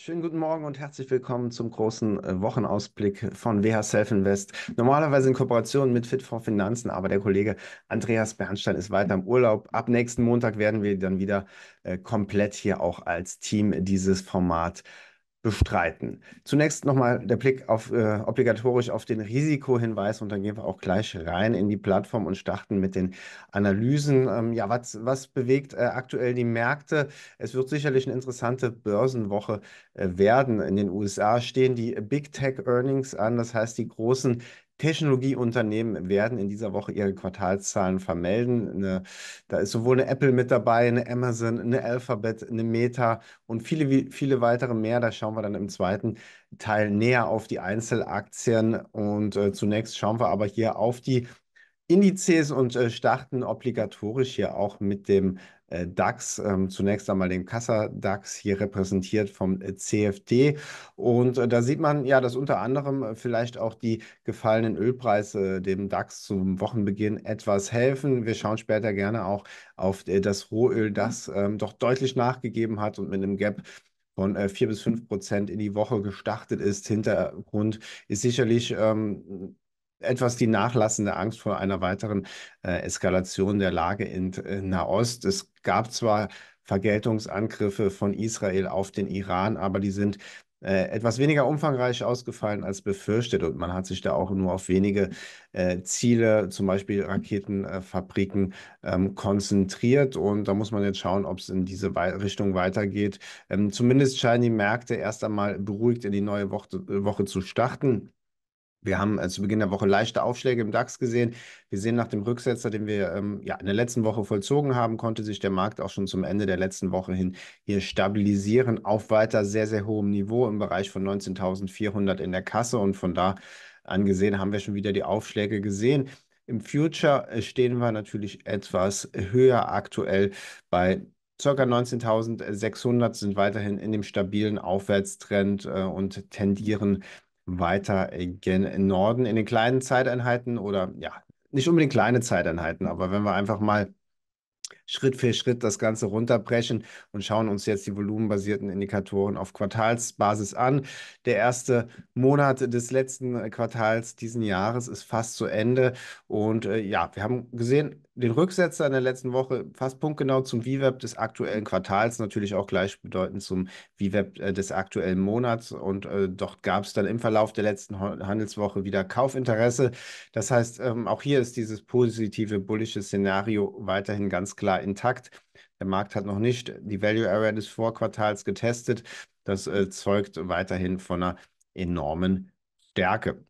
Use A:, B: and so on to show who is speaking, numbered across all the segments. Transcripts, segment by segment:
A: Schönen guten Morgen und herzlich willkommen zum großen äh, Wochenausblick von WH Self Invest. Normalerweise in Kooperation mit fit for Finanzen, aber der Kollege Andreas Bernstein ist weiter im Urlaub. Ab nächsten Montag werden wir dann wieder äh, komplett hier auch als Team dieses Format äh, bestreiten. Zunächst nochmal der Blick auf, äh, obligatorisch auf den Risikohinweis und dann gehen wir auch gleich rein in die Plattform und starten mit den Analysen. Ähm, ja, was, was bewegt äh, aktuell die Märkte? Es wird sicherlich eine interessante Börsenwoche äh, werden. In den USA stehen die Big Tech Earnings an, das heißt die großen Technologieunternehmen werden in dieser Woche ihre Quartalszahlen vermelden. Eine, da ist sowohl eine Apple mit dabei, eine Amazon, eine Alphabet, eine Meta und viele, viele weitere mehr. Da schauen wir dann im zweiten Teil näher auf die Einzelaktien. Und äh, zunächst schauen wir aber hier auf die Indizes und äh, starten obligatorisch hier auch mit dem äh, DAX, ähm, zunächst einmal den Kassa-DAX, hier repräsentiert vom äh, CFD. Und äh, da sieht man ja, dass unter anderem vielleicht auch die gefallenen Ölpreise dem DAX zum Wochenbeginn etwas helfen. Wir schauen später gerne auch auf das Rohöl, das ähm, doch deutlich nachgegeben hat und mit einem Gap von 4 bis 5 Prozent in die Woche gestartet ist. Hintergrund ist sicherlich ähm, etwas die nachlassende Angst vor einer weiteren äh, Eskalation der Lage in, in äh, Nahost. Es gab zwar Vergeltungsangriffe von Israel auf den Iran, aber die sind äh, etwas weniger umfangreich ausgefallen als befürchtet und man hat sich da auch nur auf wenige äh, Ziele, zum Beispiel Raketenfabriken, äh, ähm, konzentriert und da muss man jetzt schauen, ob es in diese We Richtung weitergeht. Ähm, zumindest scheinen die Märkte erst einmal beruhigt in die neue Woche, äh, Woche zu starten. Wir haben äh, zu Beginn der Woche leichte Aufschläge im DAX gesehen. Wir sehen nach dem Rücksetzer, den wir ähm, ja, in der letzten Woche vollzogen haben, konnte sich der Markt auch schon zum Ende der letzten Woche hin hier stabilisieren auf weiter sehr, sehr hohem Niveau im Bereich von 19.400 in der Kasse. Und von da angesehen haben wir schon wieder die Aufschläge gesehen. Im Future äh, stehen wir natürlich etwas höher aktuell bei ca. 19.600 sind weiterhin in dem stabilen Aufwärtstrend äh, und tendieren weiter gen Norden in den kleinen Zeiteinheiten oder ja, nicht unbedingt kleine Zeiteinheiten, aber wenn wir einfach mal Schritt für Schritt das Ganze runterbrechen und schauen uns jetzt die volumenbasierten Indikatoren auf Quartalsbasis an. Der erste Monat des letzten äh, Quartals diesen Jahres ist fast zu Ende. Und äh, ja, wir haben gesehen, den Rücksetzer in der letzten Woche fast punktgenau zum VWAP des aktuellen Quartals, natürlich auch gleichbedeutend zum VWAP äh, des aktuellen Monats. Und äh, dort gab es dann im Verlauf der letzten Handelswoche wieder Kaufinteresse. Das heißt, ähm, auch hier ist dieses positive bullische Szenario weiterhin ganz klar war intakt. Der Markt hat noch nicht die Value Area des Vorquartals getestet. Das äh, zeugt weiterhin von einer enormen Stärke.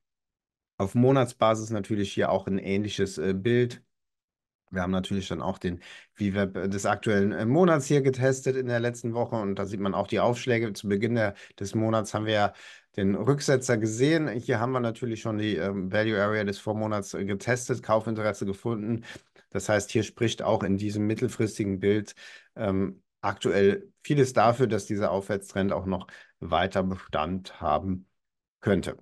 A: Auf Monatsbasis natürlich hier auch ein ähnliches äh, Bild. Wir haben natürlich dann auch den VWAP äh, des aktuellen äh, Monats hier getestet in der letzten Woche und da sieht man auch die Aufschläge. Zu Beginn der, des Monats haben wir ja den Rücksetzer gesehen. Hier haben wir natürlich schon die ähm, Value Area des Vormonats äh, getestet, Kaufinteresse gefunden. Das heißt, hier spricht auch in diesem mittelfristigen Bild ähm, aktuell vieles dafür, dass dieser Aufwärtstrend auch noch weiter Bestand haben könnte.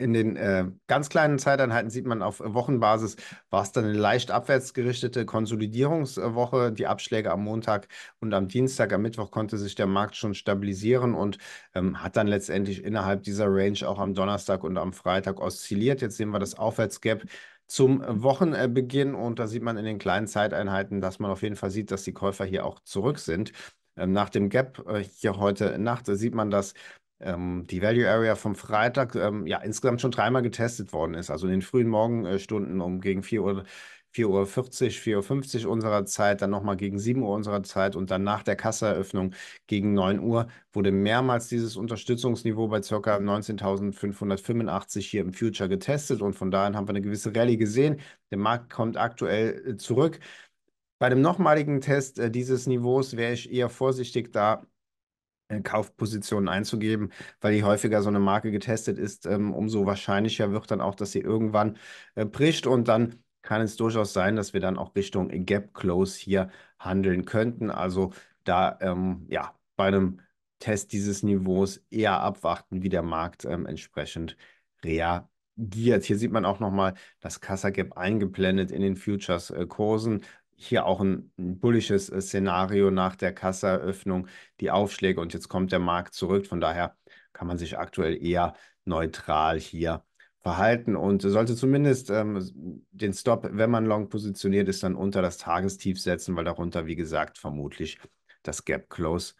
A: In den äh, ganz kleinen Zeiteinheiten sieht man auf Wochenbasis, war es dann eine leicht abwärts gerichtete Konsolidierungswoche. Die Abschläge am Montag und am Dienstag, am Mittwoch konnte sich der Markt schon stabilisieren und ähm, hat dann letztendlich innerhalb dieser Range auch am Donnerstag und am Freitag oszilliert. Jetzt sehen wir das Aufwärtsgap zum mhm. Wochenbeginn. Und da sieht man in den kleinen Zeiteinheiten, dass man auf jeden Fall sieht, dass die Käufer hier auch zurück sind. Ähm, nach dem Gap äh, hier heute Nacht sieht man, dass ähm, die Value Area vom Freitag ähm, ja insgesamt schon dreimal getestet worden ist. Also in den frühen Morgenstunden um gegen 4 Uhr 4.40 Uhr, 4.50 Uhr unserer Zeit, dann nochmal gegen 7 Uhr unserer Zeit und dann nach der Kasseeröffnung gegen 9 Uhr wurde mehrmals dieses Unterstützungsniveau bei ca. 19.585 hier im Future getestet und von daher haben wir eine gewisse Rallye gesehen. Der Markt kommt aktuell äh, zurück. Bei dem nochmaligen Test äh, dieses Niveaus wäre ich eher vorsichtig, da äh, Kaufpositionen einzugeben, weil je häufiger so eine Marke getestet ist, ähm, umso wahrscheinlicher wird dann auch, dass sie irgendwann bricht und dann kann es durchaus sein, dass wir dann auch Richtung Gap Close hier handeln könnten. Also da ähm, ja bei einem Test dieses Niveaus eher abwarten, wie der Markt ähm, entsprechend reagiert. Hier sieht man auch nochmal das Kassa Gap eingeblendet in den Futures-Kursen. Äh, hier auch ein, ein bullisches äh, Szenario nach der Kassaöffnung, die Aufschläge und jetzt kommt der Markt zurück. Von daher kann man sich aktuell eher neutral hier verhalten und sollte zumindest ähm, den Stop, wenn man long positioniert ist, dann unter das Tagestief setzen, weil darunter, wie gesagt, vermutlich das Gap Close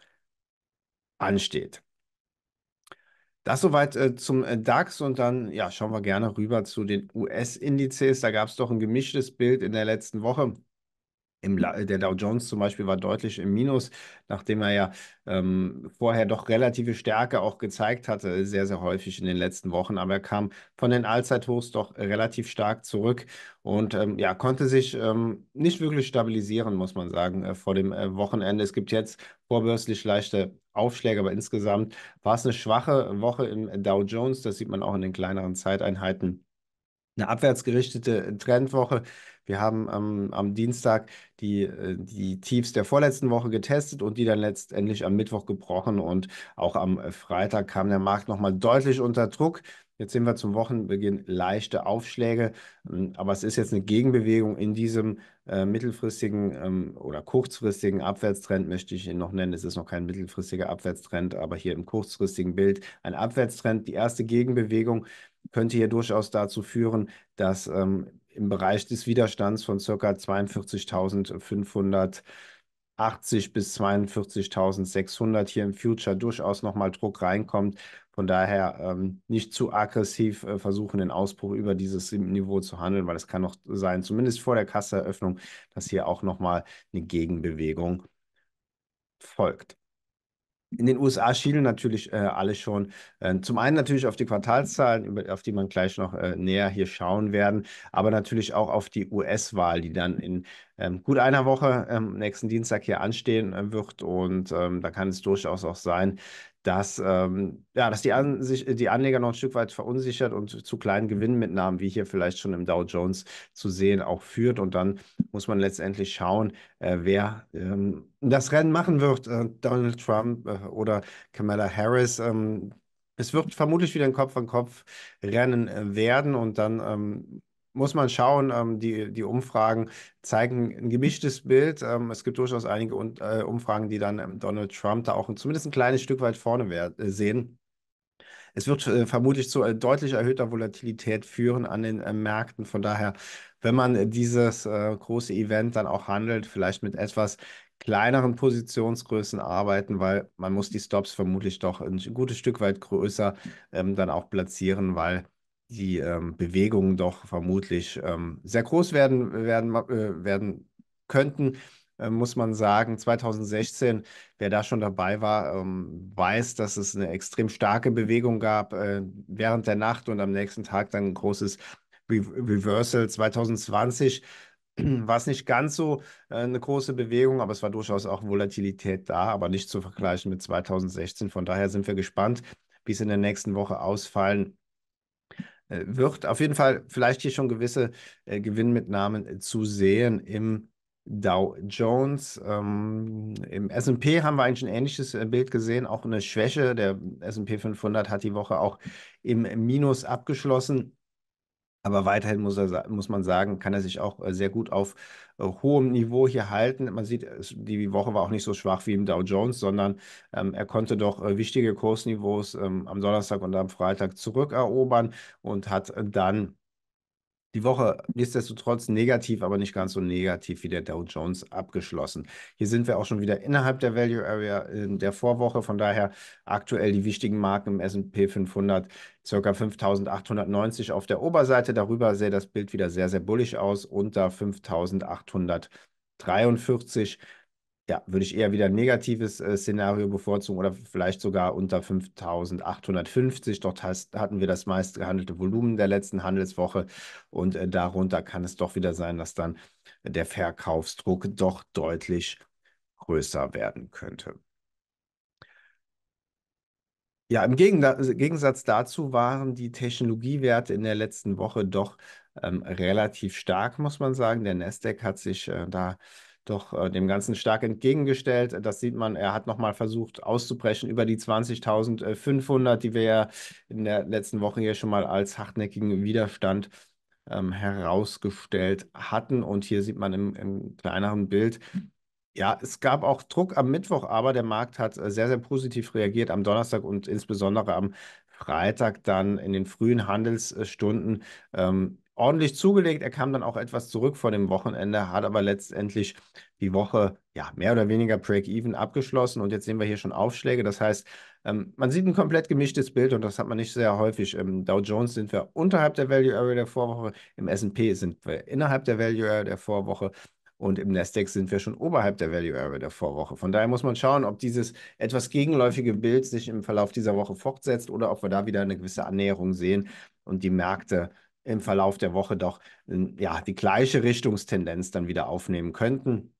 A: ansteht. Das soweit äh, zum äh, DAX und dann ja, schauen wir gerne rüber zu den US-Indizes. Da gab es doch ein gemischtes Bild in der letzten Woche. Im, äh, der Dow Jones zum Beispiel war deutlich im Minus, nachdem er ja ähm, vorher doch relative Stärke auch gezeigt hatte, sehr, sehr häufig in den letzten Wochen. Aber er kam von den Allzeithochs doch relativ stark zurück und ähm, ja, konnte sich ähm, nicht wirklich stabilisieren, muss man sagen, äh, vor dem äh, Wochenende. Es gibt jetzt vorbörslich leichte Aufschläge, aber insgesamt war es eine schwache Woche im Dow Jones. Das sieht man auch in den kleineren Zeiteinheiten. Eine abwärtsgerichtete Trendwoche wir haben am, am Dienstag die, äh, die Tiefs der vorletzten Woche getestet und die dann letztendlich am Mittwoch gebrochen. Und auch am äh, Freitag kam der Markt nochmal deutlich unter Druck. Jetzt sehen wir zum Wochenbeginn leichte Aufschläge, ähm, aber es ist jetzt eine Gegenbewegung in diesem äh, mittelfristigen ähm, oder kurzfristigen Abwärtstrend, möchte ich ihn noch nennen. Es ist noch kein mittelfristiger Abwärtstrend, aber hier im kurzfristigen Bild ein Abwärtstrend. Die erste Gegenbewegung könnte hier durchaus dazu führen, dass ähm, im Bereich des Widerstands von ca. 42.580 bis 42.600 hier im Future durchaus nochmal Druck reinkommt. Von daher ähm, nicht zu aggressiv äh, versuchen, den Ausbruch über dieses Niveau zu handeln, weil es kann noch sein, zumindest vor der Kasseeröffnung, dass hier auch nochmal eine Gegenbewegung folgt. In den USA schielen natürlich äh, alle schon. Äh, zum einen natürlich auf die Quartalszahlen, über, auf die man gleich noch äh, näher hier schauen werden, aber natürlich auch auf die US-Wahl, die dann in ähm, gut einer Woche ähm, nächsten Dienstag hier anstehen äh, wird. Und ähm, da kann es durchaus auch sein, dass, ähm, ja, dass die, Ansicht, äh, die Anleger noch ein Stück weit verunsichert und zu kleinen Gewinnmitnahmen, wie hier vielleicht schon im Dow Jones zu sehen, auch führt. Und dann muss man letztendlich schauen, äh, wer ähm, das Rennen machen wird, äh, Donald Trump äh, oder Kamala Harris. Ähm, es wird vermutlich wieder ein Kopf an Kopf Rennen äh, werden und dann ähm, muss man schauen. Ähm, die, die Umfragen zeigen ein gemischtes Bild. Ähm, es gibt durchaus einige und, äh, Umfragen, die dann ähm, Donald Trump da auch zumindest ein kleines Stück weit vorne wär, äh, sehen. Es wird äh, vermutlich zu äh, deutlich erhöhter Volatilität führen an den äh, Märkten. Von daher, wenn man äh, dieses große Event dann auch handelt, vielleicht mit etwas kleineren Positionsgrößen arbeiten, weil man muss die Stops vermutlich doch ein gutes Stück weit größer ähm, dann auch platzieren, weil die ähm, Bewegungen doch vermutlich ähm, sehr groß werden, werden, äh, werden könnten, äh, muss man sagen. 2016, wer da schon dabei war, ähm, weiß, dass es eine extrem starke Bewegung gab äh, während der Nacht und am nächsten Tag dann ein großes Re Reversal 2020 war es nicht ganz so äh, eine große Bewegung, aber es war durchaus auch Volatilität da, aber nicht zu vergleichen mit 2016. Von daher sind wir gespannt, wie es in der nächsten Woche ausfallen wird. Äh, wird. Auf jeden Fall vielleicht hier schon gewisse äh, Gewinnmitnahmen äh, zu sehen im Dow Jones. Ähm, Im SP haben wir eigentlich ein ähnliches äh, Bild gesehen, auch eine Schwäche. Der SP 500 hat die Woche auch im Minus abgeschlossen. Aber weiterhin muss, er, muss man sagen, kann er sich auch äh, sehr gut auf äh, hohem Niveau hier halten. Man sieht, die Woche war auch nicht so schwach wie im Dow Jones, sondern ähm, er konnte doch äh, wichtige Kursniveaus ähm, am Donnerstag und am Freitag zurückerobern und hat dann die Woche nichtsdestotrotz negativ, aber nicht ganz so negativ wie der Dow Jones abgeschlossen. Hier sind wir auch schon wieder innerhalb der Value Area in der Vorwoche. Von daher aktuell die wichtigen Marken im SP 500 ca. 5890 auf der Oberseite. Darüber sähe das Bild wieder sehr, sehr bullig aus. Unter 5843 ja, würde ich eher wieder ein negatives äh, Szenario bevorzugen oder vielleicht sogar unter 5.850. Dort hast, hatten wir das meist gehandelte Volumen der letzten Handelswoche und äh, darunter kann es doch wieder sein, dass dann der Verkaufsdruck doch deutlich größer werden könnte. Ja, im Gegensatz dazu waren die Technologiewerte in der letzten Woche doch ähm, relativ stark, muss man sagen. Der Nasdaq hat sich äh, da doch äh, dem Ganzen stark entgegengestellt. Das sieht man, er hat nochmal versucht auszubrechen über die 20.500, die wir ja in der letzten Woche hier schon mal als hartnäckigen Widerstand ähm, herausgestellt hatten. Und hier sieht man im, im kleineren Bild, ja, es gab auch Druck am Mittwoch, aber der Markt hat äh, sehr, sehr positiv reagiert am Donnerstag und insbesondere am Freitag dann in den frühen Handelsstunden ähm, ordentlich zugelegt. Er kam dann auch etwas zurück vor dem Wochenende, hat aber letztendlich die Woche ja mehr oder weniger Break-Even abgeschlossen. Und jetzt sehen wir hier schon Aufschläge. Das heißt, ähm, man sieht ein komplett gemischtes Bild und das hat man nicht sehr häufig. Im ähm, Dow Jones sind wir unterhalb der Value Area der Vorwoche, im SP sind wir innerhalb der Value Area der Vorwoche. Und im Nasdaq sind wir schon oberhalb der Value Area der Vorwoche. Von daher muss man schauen, ob dieses etwas gegenläufige Bild sich im Verlauf dieser Woche fortsetzt oder ob wir da wieder eine gewisse Annäherung sehen und die Märkte im Verlauf der Woche doch ja, die gleiche Richtungstendenz dann wieder aufnehmen könnten.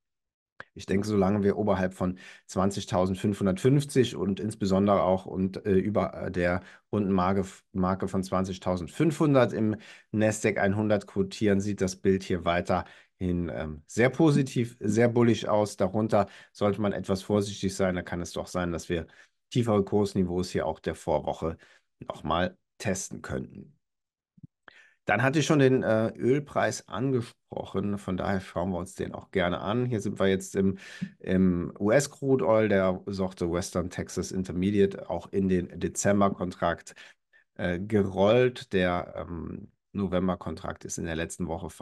A: Ich denke, solange wir oberhalb von 20.550 und insbesondere auch und äh, über äh, der runden Marke, Marke von 20.500 im Nasdaq 100 quotieren, sieht das Bild hier weiterhin ähm, sehr positiv, sehr bullig aus. Darunter sollte man etwas vorsichtig sein. Da kann es doch sein, dass wir tiefere Kursniveaus hier auch der Vorwoche nochmal testen könnten. Dann hatte ich schon den äh, Ölpreis angesprochen, von daher schauen wir uns den auch gerne an. Hier sind wir jetzt im, im US-Crude Oil, der Sorte Western Texas Intermediate, auch in den Dezember-Kontrakt äh, gerollt. Der ähm, November-Kontrakt ist in der letzten Woche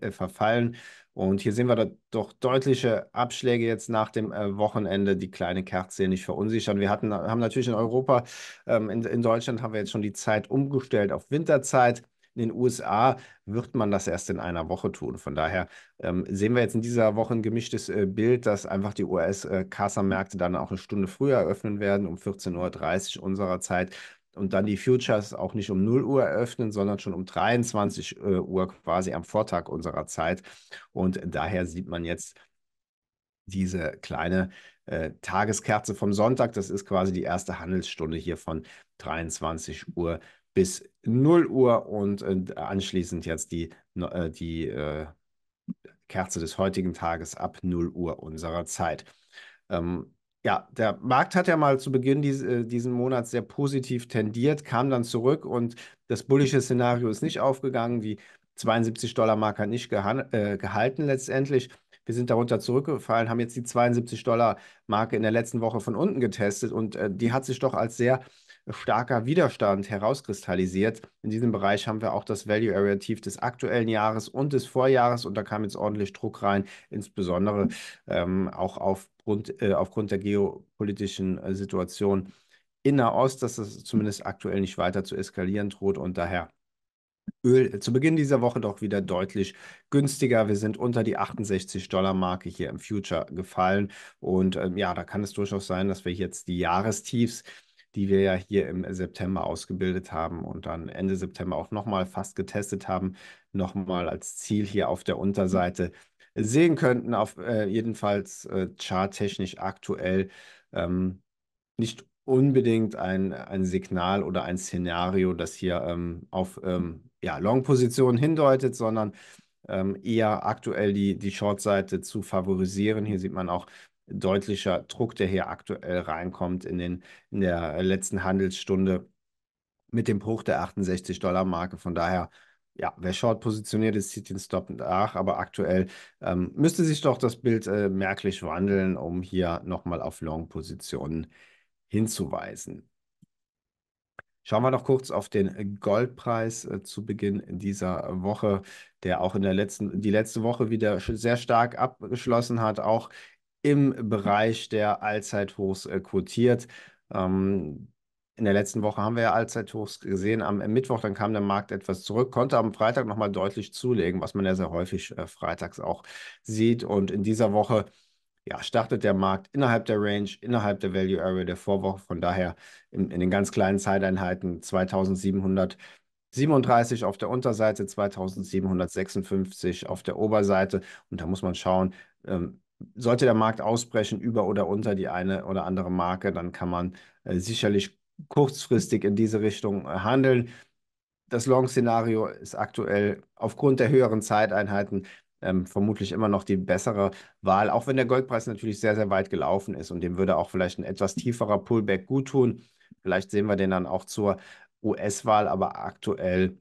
A: äh, verfallen. Und hier sehen wir da doch deutliche Abschläge jetzt nach dem äh, Wochenende. Die kleine Kerze hier nicht verunsichern. Wir hatten, haben natürlich in Europa, ähm, in, in Deutschland haben wir jetzt schon die Zeit umgestellt auf Winterzeit. In den USA wird man das erst in einer Woche tun. Von daher ähm, sehen wir jetzt in dieser Woche ein gemischtes äh, Bild, dass einfach die US-Kassamärkte äh, dann auch eine Stunde früher eröffnen werden, um 14.30 Uhr unserer Zeit und dann die Futures auch nicht um 0 Uhr eröffnen, sondern schon um 23 äh, Uhr quasi am Vortag unserer Zeit. Und daher sieht man jetzt diese kleine äh, Tageskerze vom Sonntag. Das ist quasi die erste Handelsstunde hier von 23 Uhr bis 0 Uhr und, und äh, anschließend jetzt die, äh, die äh, Kerze des heutigen Tages ab 0 Uhr unserer Zeit. Ähm, ja, der Markt hat ja mal zu Beginn dies, äh, diesen Monats sehr positiv tendiert, kam dann zurück und das bullische Szenario ist nicht aufgegangen. Die 72-Dollar-Marke hat nicht äh, gehalten letztendlich. Wir sind darunter zurückgefallen, haben jetzt die 72-Dollar-Marke in der letzten Woche von unten getestet und äh, die hat sich doch als sehr starker Widerstand herauskristallisiert. In diesem Bereich haben wir auch das Value Area Tief des aktuellen Jahres und des Vorjahres und da kam jetzt ordentlich Druck rein, insbesondere ähm, auch aufgrund, äh, aufgrund der geopolitischen äh, Situation in Nahost, dass das zumindest aktuell nicht weiter zu eskalieren droht und daher Öl äh, zu Beginn dieser Woche doch wieder deutlich günstiger. Wir sind unter die 68-Dollar-Marke hier im Future gefallen. Und ähm, ja, da kann es durchaus sein, dass wir jetzt die Jahrestiefs die wir ja hier im September ausgebildet haben und dann Ende September auch nochmal fast getestet haben, nochmal als Ziel hier auf der mhm. Unterseite sehen könnten, auf äh, jedenfalls äh, charttechnisch aktuell ähm, nicht unbedingt ein, ein Signal oder ein Szenario, das hier ähm, auf ähm, ja, Long-Positionen hindeutet, sondern ähm, eher aktuell die, die Short-Seite zu favorisieren. Hier sieht man auch deutlicher Druck, der hier aktuell reinkommt in, den, in der letzten Handelsstunde mit dem Bruch der 68-Dollar-Marke. Von daher, ja, wer short positioniert ist, zieht den Stop nach. Aber aktuell ähm, müsste sich doch das Bild äh, merklich wandeln, um hier nochmal auf Long-Positionen hinzuweisen. Schauen wir noch kurz auf den Goldpreis äh, zu Beginn dieser Woche, der auch in der letzten, die letzte Woche wieder sehr stark abgeschlossen hat, auch im Bereich der Allzeithochs äh, quotiert. Ähm, in der letzten Woche haben wir ja Allzeithochs gesehen. Am äh, Mittwoch, dann kam der Markt etwas zurück, konnte am Freitag nochmal deutlich zulegen, was man ja sehr häufig äh, freitags auch sieht. Und in dieser Woche ja, startet der Markt innerhalb der Range, innerhalb der Value Area der Vorwoche. Von daher in, in den ganz kleinen Zeiteinheiten 2700. 37 auf der Unterseite, 2756 auf der Oberseite. Und da muss man schauen, ähm, sollte der Markt ausbrechen über oder unter die eine oder andere Marke, dann kann man äh, sicherlich kurzfristig in diese Richtung äh, handeln. Das Long-Szenario ist aktuell aufgrund der höheren Zeiteinheiten ähm, vermutlich immer noch die bessere Wahl, auch wenn der Goldpreis natürlich sehr, sehr weit gelaufen ist und dem würde auch vielleicht ein etwas tieferer Pullback guttun. Vielleicht sehen wir den dann auch zur US-Wahl, aber aktuell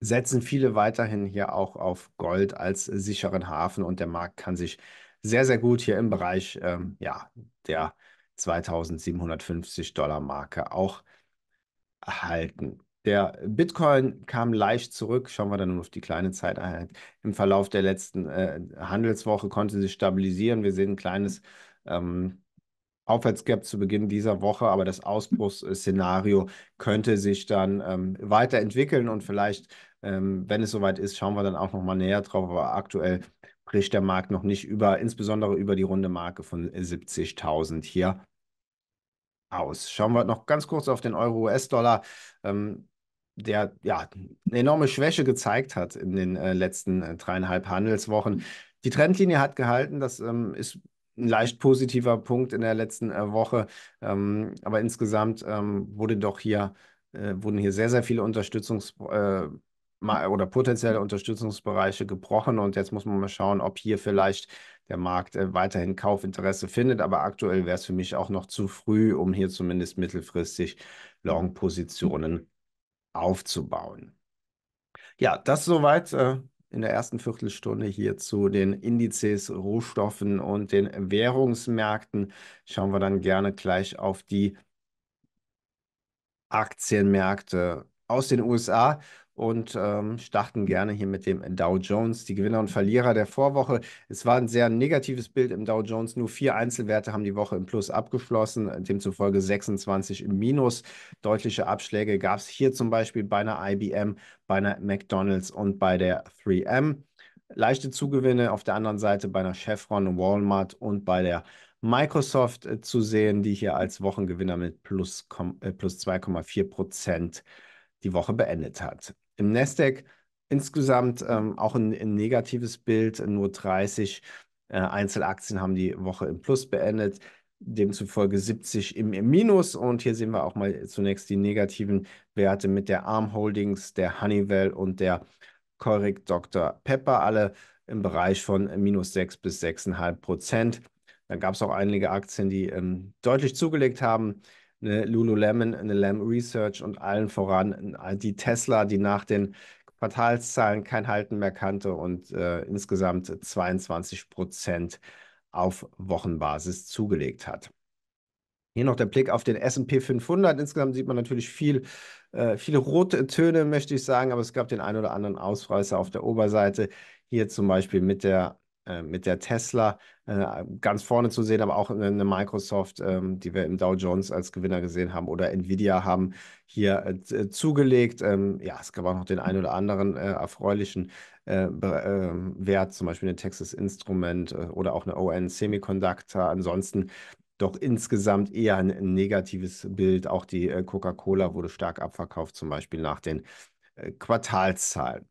A: setzen viele weiterhin hier auch auf Gold als sicheren Hafen und der Markt kann sich sehr, sehr gut hier im Bereich ähm, ja, der 2750 Dollar Marke auch halten. Der Bitcoin kam leicht zurück, schauen wir dann nur auf die kleine Zeiteinheit. Im Verlauf der letzten äh, Handelswoche konnte sich stabilisieren. Wir sehen ein kleines ähm, Aufwärtsgap zu Beginn dieser Woche, aber das Ausbruchsszenario könnte sich dann ähm, weiterentwickeln und vielleicht, ähm, wenn es soweit ist, schauen wir dann auch nochmal näher drauf. Aber aktuell bricht der Markt noch nicht über, insbesondere über die runde Marke von 70.000 äh, hier aus. Schauen wir noch ganz kurz auf den Euro-US-Dollar, ähm, der ja eine enorme Schwäche gezeigt hat in den äh, letzten äh, dreieinhalb Handelswochen. Die Trendlinie hat gehalten, das ähm, ist ein leicht positiver Punkt in der letzten äh, Woche, ähm, aber insgesamt ähm, wurde doch hier äh, wurden hier sehr, sehr viele Unterstützungs, äh, oder potenzielle Unterstützungsbereiche gebrochen und jetzt muss man mal schauen, ob hier vielleicht der Markt äh, weiterhin Kaufinteresse findet, aber aktuell wäre es für mich auch noch zu früh, um hier zumindest mittelfristig Long-Positionen aufzubauen. Ja, das soweit äh, in der ersten Viertelstunde hier zu den Indizes, Rohstoffen und den Währungsmärkten. Schauen wir dann gerne gleich auf die Aktienmärkte aus den USA und ähm, starten gerne hier mit dem Dow Jones, die Gewinner und Verlierer der Vorwoche. Es war ein sehr negatives Bild im Dow Jones. Nur vier Einzelwerte haben die Woche im Plus abgeschlossen, demzufolge 26 im Minus. Deutliche Abschläge gab es hier zum Beispiel bei einer IBM, bei einer McDonald's und bei der 3M. Leichte Zugewinne auf der anderen Seite bei einer Chevron, Walmart und bei der Microsoft äh, zu sehen, die hier als Wochengewinner mit plus, äh, plus 2,4 Prozent die Woche beendet hat im Nasdaq insgesamt ähm, auch ein, ein, negatives Bild. Nur 30 äh, Einzelaktien haben die Woche im Plus beendet. Demzufolge 70 im, im, Minus. Und hier sehen wir auch mal zunächst die negativen Werte mit der Arm Holdings, der Honeywell und der Corric Dr. Pepper. Alle im Bereich von minus 6 bis 6,5 Prozent. Dann gab es auch einige Aktien, die ähm, deutlich zugelegt haben eine Lululemon, eine Lam Research und allen voran äh, die Tesla, die nach den Quartalszahlen kein Halten mehr kannte und äh, insgesamt 22 Prozent auf Wochenbasis zugelegt hat. Hier noch der Blick auf den S&P 500. Insgesamt sieht man natürlich viel, äh, viele rote Töne, möchte ich sagen, aber es gab den einen oder anderen Ausreißer auf der Oberseite. Hier zum Beispiel mit der äh, mit der Tesla äh, ganz vorne zu sehen, aber auch eine Microsoft, ähm, die wir im Dow Jones als Gewinner gesehen haben, oder Nvidia haben hier äh, zugelegt. Ähm, ja, es gab auch noch den einen oder anderen erfreulichen ähm, Wert, zum Beispiel eine Texas Instrument oder auch eine ON Semiconductor. Ansonsten doch insgesamt eher ein negatives Bild. Auch die Coca-Cola wurde stark abverkauft, zum Beispiel nach den Quartalszahlen.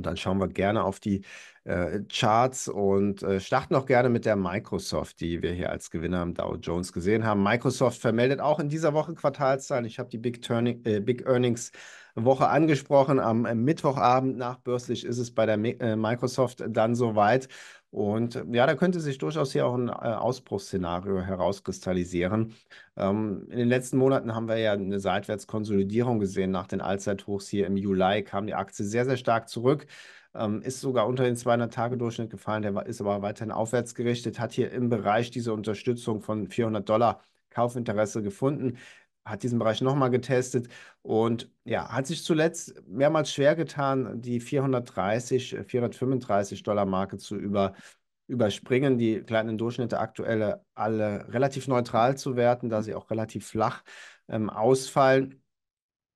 A: Und dann schauen wir gerne auf die äh, Charts und äh, starten auch gerne mit der Microsoft, die wir hier als Gewinner im Dow Jones gesehen haben. Microsoft vermeldet auch in dieser Woche Quartalszahlen. Ich habe die Big, Turning, äh, Big Earnings Woche angesprochen. Am äh, Mittwochabend nachbörslich ist es bei der Mi äh, Microsoft dann soweit. Und äh, ja, da könnte sich durchaus hier auch ein äh, Ausbruchsszenario herauskristallisieren. Ähm, in den letzten Monaten haben wir ja eine Seitwärtskonsolidierung gesehen. Nach den Allzeithochs hier im Juli kam die Aktie sehr, sehr stark zurück. Ähm, ist sogar unter den 200-Tage-Durchschnitt gefallen, der ist aber weiterhin aufwärts gerichtet, hat hier im Bereich diese Unterstützung von 400 Dollar Kaufinteresse gefunden hat diesen Bereich nochmal getestet und ja, hat sich zuletzt mehrmals schwer getan, die 430, 435 äh, Dollar Marke zu über, überspringen, die kleinen Durchschnitte aktuell äh, alle relativ neutral zu werten, da sie auch relativ flach ähm, ausfallen.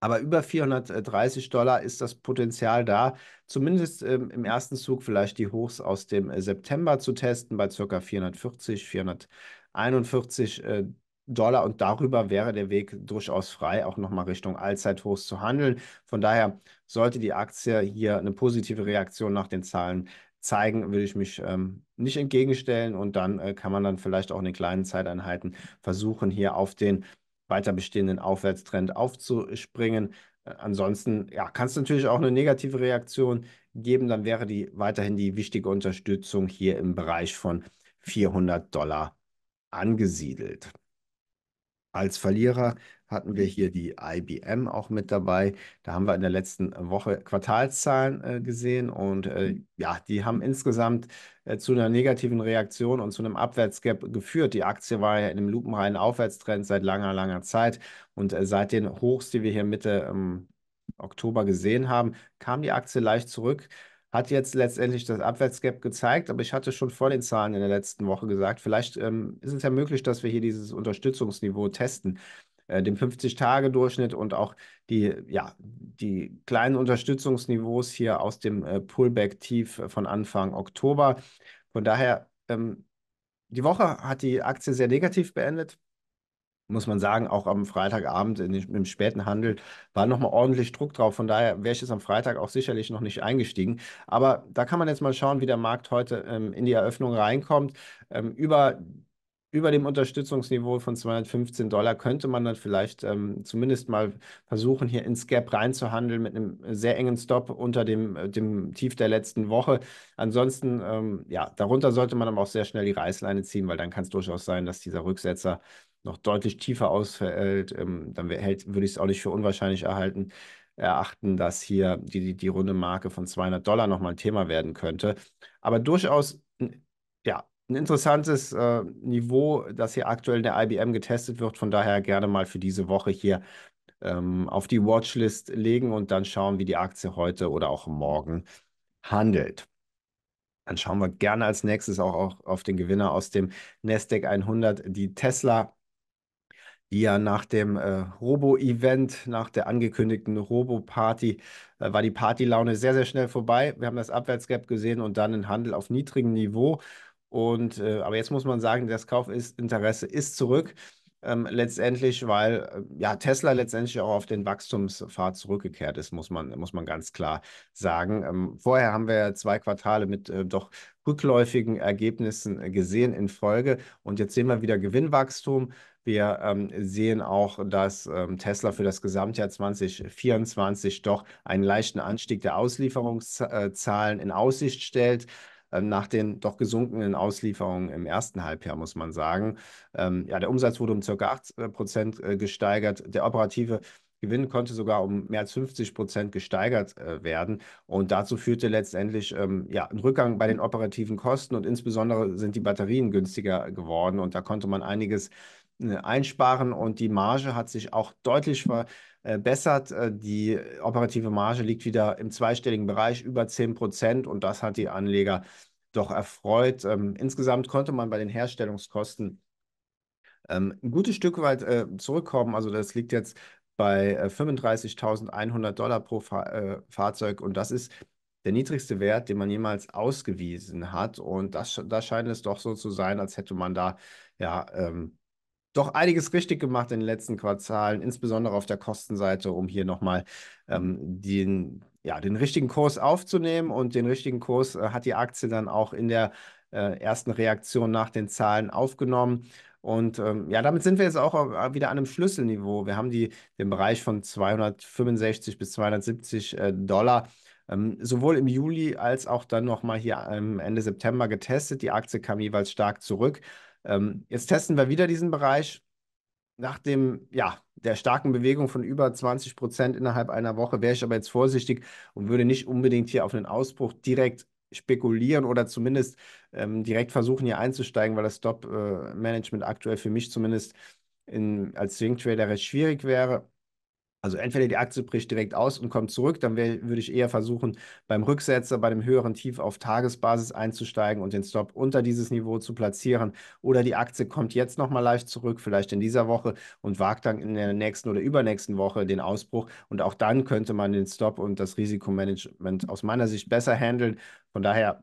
A: Aber über 430 Dollar ist das Potenzial da, zumindest ähm, im ersten Zug vielleicht die Hochs aus dem äh, September zu testen bei ca. 440, 441 äh, Dollar und darüber wäre der Weg durchaus frei, auch nochmal Richtung Allzeithochs zu handeln. Von daher sollte die Aktie hier eine positive Reaktion nach den Zahlen zeigen, würde ich mich ähm, nicht entgegenstellen und dann äh, kann man dann vielleicht auch in den kleinen Zeiteinheiten versuchen, hier auf den weiter bestehenden Aufwärtstrend aufzuspringen. Äh, ansonsten ja, kann es natürlich auch eine negative Reaktion geben, dann wäre die weiterhin die wichtige Unterstützung hier im Bereich von 400 Dollar angesiedelt. Als Verlierer hatten wir mhm. hier die IBM auch mit dabei. Da haben wir in der letzten äh, Woche Quartalszahlen äh, gesehen und äh, mhm. ja, die haben insgesamt äh, zu einer negativen Reaktion und zu einem Abwärtsgap geführt. Die Aktie war ja in einem lupenreinen Aufwärtstrend seit langer, langer Zeit und äh, seit den Hochs, die wir hier Mitte ähm, Oktober gesehen haben, kam die Aktie leicht zurück. Hat jetzt letztendlich das Abwärtsgap gezeigt, aber ich hatte schon vor den Zahlen in der letzten Woche gesagt, vielleicht ähm, ist es ja möglich, dass wir hier dieses Unterstützungsniveau testen äh, dem 50-Tage-Durchschnitt und auch die, ja, die kleinen Unterstützungsniveaus hier aus dem äh, Pullback-Tief von Anfang Oktober. Von daher, ähm, die Woche hat die Aktie sehr negativ beendet muss man sagen, auch am Freitagabend in, im späten Handel war nochmal ordentlich Druck drauf. Von daher wäre ich jetzt am Freitag auch sicherlich noch nicht eingestiegen. Aber da kann man jetzt mal schauen, wie der Markt heute ähm, in die Eröffnung reinkommt. Ähm, über, über dem Unterstützungsniveau von 215 Dollar könnte man dann vielleicht ähm, zumindest mal versuchen, hier ins Gap reinzuhandeln mit einem sehr engen Stop unter dem, äh, dem Tief der letzten Woche. Ansonsten, ähm, ja, darunter sollte man aber auch sehr schnell die Reißleine ziehen, weil dann kann es durchaus sein, dass dieser Rücksetzer noch deutlich tiefer ausfällt, ähm, dann hält, würde ich es auch nicht für unwahrscheinlich erhalten, erachten, dass hier die, die, die runde Marke von 200 Dollar nochmal ein Thema werden könnte. Aber durchaus ja, ein interessantes äh, Niveau, das hier aktuell in der IBM getestet wird. Von daher gerne mal für diese Woche hier ähm, auf die Watchlist legen und dann schauen, wie die Aktie heute oder auch morgen handelt. Dann schauen wir gerne als nächstes auch, auch auf den Gewinner aus dem Nasdaq 100, die Tesla die ja nach dem äh, Robo-Event, nach der angekündigten Robo-Party, äh, war die Partylaune sehr, sehr schnell vorbei. Wir haben das Abwärtsgap gesehen und dann einen Handel auf niedrigem Niveau. Und, äh, aber jetzt muss man sagen, das Kaufinteresse ist zurück ähm, letztendlich, weil äh, ja Tesla letztendlich auch auf den Wachstumspfad zurückgekehrt ist, muss man, muss man ganz klar sagen. Ähm, vorher haben wir zwei Quartale mit äh, doch rückläufigen Ergebnissen gesehen in Folge und jetzt sehen wir wieder Gewinnwachstum. Wir ähm, sehen auch, dass ähm, Tesla für das Gesamtjahr 2024 doch einen leichten Anstieg der Auslieferungszahlen in Aussicht stellt. Ähm, nach den doch gesunkenen Auslieferungen im ersten Halbjahr, muss man sagen. Ähm, ja, der Umsatz wurde um ca. 8 äh, äh, gesteigert. Der operative Gewinn konnte sogar um mehr als 50 Prozent gesteigert äh, werden. Und dazu führte letztendlich ähm, ja, ein Rückgang bei den operativen Kosten und insbesondere sind die Batterien günstiger geworden und da konnte man einiges äh, einsparen und die Marge hat sich auch deutlich verändert. Äh, bessert. Äh, die operative Marge liegt wieder im zweistelligen Bereich über 10 Prozent und das hat die Anleger doch erfreut. Ähm, insgesamt konnte man bei den Herstellungskosten ähm, ein gutes Stück weit äh, zurückkommen. Also das liegt jetzt bei 35.100 Dollar pro Fahrzeug und das ist der niedrigste Wert, den man jemals ausgewiesen hat. Und das, da scheint es doch so zu sein, als hätte man da ja ähm, doch einiges richtig gemacht in den letzten Quartalen, insbesondere auf der Kostenseite, um hier nochmal ähm, den, ja, den richtigen Kurs aufzunehmen. Und den richtigen Kurs äh, hat die Aktie dann auch in der äh, ersten Reaktion nach den Zahlen aufgenommen. Und ähm, ja, damit sind wir jetzt auch äh, wieder an einem Schlüsselniveau. Wir haben die, den Bereich von 265 bis 270 äh, Dollar ähm, sowohl im Juli als auch dann nochmal hier ähm, Ende September getestet. Die Aktie kam jeweils stark zurück. Ähm, jetzt testen wir wieder diesen Bereich. Nach dem, ja, der starken Bewegung von über 20 Prozent innerhalb einer Woche wäre ich aber jetzt vorsichtig und würde nicht unbedingt hier auf einen Ausbruch direkt spekulieren oder zumindest ähm, direkt versuchen, hier einzusteigen, weil das Stop-Management äh, aktuell für mich zumindest in, als Swing-Trader recht schwierig wäre. Also entweder die Aktie bricht direkt aus und kommt zurück, dann wär, würde ich eher versuchen, beim Rücksetzer, bei dem höheren Tief auf Tagesbasis einzusteigen und den Stop unter dieses Niveau zu platzieren. Oder die Aktie kommt jetzt nochmal leicht zurück, vielleicht in dieser Woche und wagt dann in der nächsten oder übernächsten Woche den Ausbruch. Und auch dann könnte man den Stop und das Risikomanagement aus meiner Sicht besser handeln. Von daher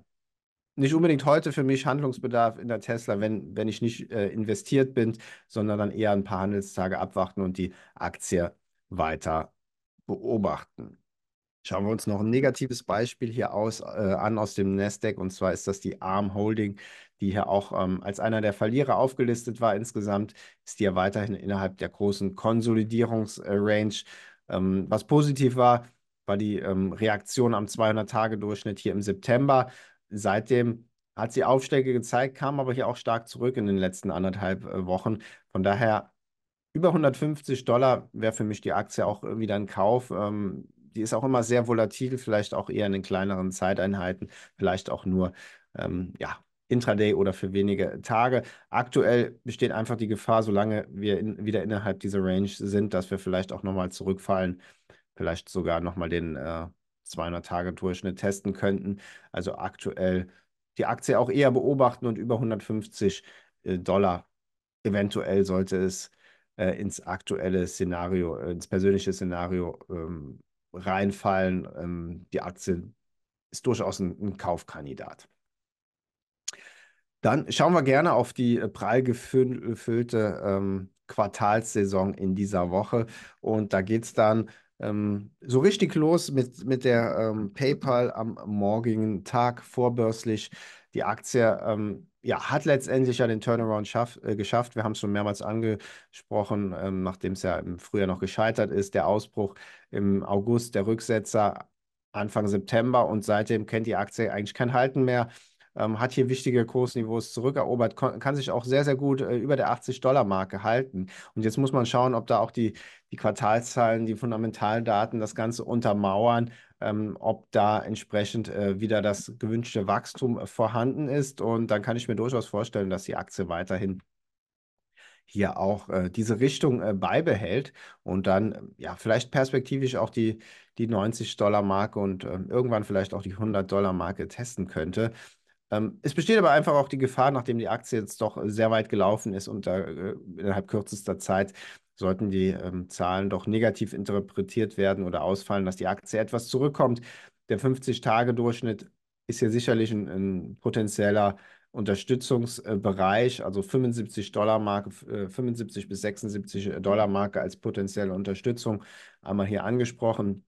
A: nicht unbedingt heute für mich Handlungsbedarf in der Tesla, wenn, wenn ich nicht äh, investiert bin, sondern dann eher ein paar Handelstage abwarten und die Aktie weiter beobachten. Schauen wir uns noch ein negatives Beispiel hier aus, äh, an aus dem Nasdaq und zwar ist das die Arm Holding, die hier auch ähm, als einer der Verlierer aufgelistet war. Insgesamt ist die ja weiterhin innerhalb der großen Konsolidierungsrange. Ähm, was positiv war, war die ähm, Reaktion am 200-Tage-Durchschnitt hier im September. Seitdem hat sie Aufschläge gezeigt, kam aber hier auch stark zurück in den letzten anderthalb äh, Wochen. Von daher über 150 Dollar wäre für mich die Aktie auch wieder ein Kauf. Ähm, die ist auch immer sehr volatil, vielleicht auch eher in den kleineren Zeiteinheiten, vielleicht auch nur ähm, ja, intraday oder für wenige Tage. Aktuell besteht einfach die Gefahr, solange wir in, wieder innerhalb dieser Range sind, dass wir vielleicht auch nochmal zurückfallen, vielleicht sogar nochmal den äh, 200-Tage-Durchschnitt testen könnten. Also aktuell die Aktie auch eher beobachten und über 150 äh, Dollar eventuell sollte es äh, ins aktuelle Szenario, äh, ins persönliche Szenario ähm, reinfallen. Ähm, die Aktie ist durchaus ein, ein, Kaufkandidat. Dann schauen wir gerne auf die äh, prall gefüllte ähm, Quartalssaison in dieser Woche. Und da geht es dann ähm, so richtig los mit, mit der ähm, PayPal am morgigen Tag vorbörslich. Die Aktie ähm, ja, hat letztendlich ja den Turnaround schaff, äh, geschafft. Wir haben es schon mehrmals angesprochen, ähm, nachdem es ja im Frühjahr noch gescheitert ist. Der Ausbruch im August, der Rücksetzer Anfang September und seitdem kennt die Aktie eigentlich kein Halten mehr ähm, hat hier wichtige Kursniveaus zurückerobert, kann sich auch sehr, sehr gut äh, über der 80-Dollar-Marke halten. Und jetzt muss man schauen, ob da auch die, die Quartalszahlen, die Fundamentaldaten das Ganze untermauern, ähm, ob da entsprechend äh, wieder das gewünschte Wachstum äh, vorhanden ist. Und dann kann ich mir durchaus vorstellen, dass die Aktie weiterhin hier auch äh, diese Richtung äh, beibehält und dann ähm, ja vielleicht perspektivisch auch die, die 90-Dollar-Marke und äh, irgendwann vielleicht auch die 100-Dollar-Marke testen könnte. Ähm, es besteht aber einfach auch die Gefahr, nachdem die Aktie jetzt doch sehr weit gelaufen ist und da, äh, innerhalb kürzester Zeit sollten die ähm, Zahlen doch negativ interpretiert werden oder ausfallen, dass die Aktie etwas zurückkommt. Der 50-Tage-Durchschnitt ist ja sicherlich ein, ein potenzieller Unterstützungsbereich, also 75 Dollar Marke, 75 bis 76 Dollar Marke als potenzielle Unterstützung einmal hier angesprochen.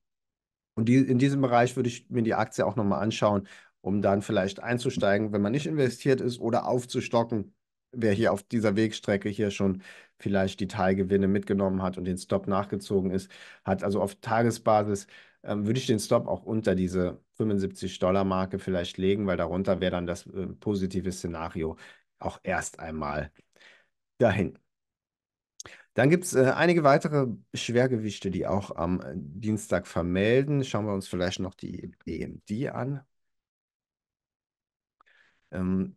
A: Und die, in diesem Bereich würde ich mir die Aktie auch nochmal anschauen, um dann vielleicht einzusteigen, wenn man nicht investiert ist oder aufzustocken, wer hier auf dieser Wegstrecke hier schon vielleicht die Teilgewinne mitgenommen hat und den Stop nachgezogen ist, hat also auf Tagesbasis ähm, würde ich den Stop auch unter diese 75 Dollar Marke vielleicht legen, weil darunter wäre dann das äh, positive Szenario auch erst einmal dahin. Dann gibt es äh, einige weitere Schwergewichte, die auch am äh, Dienstag vermelden. Schauen wir uns vielleicht noch die EMD an ähm,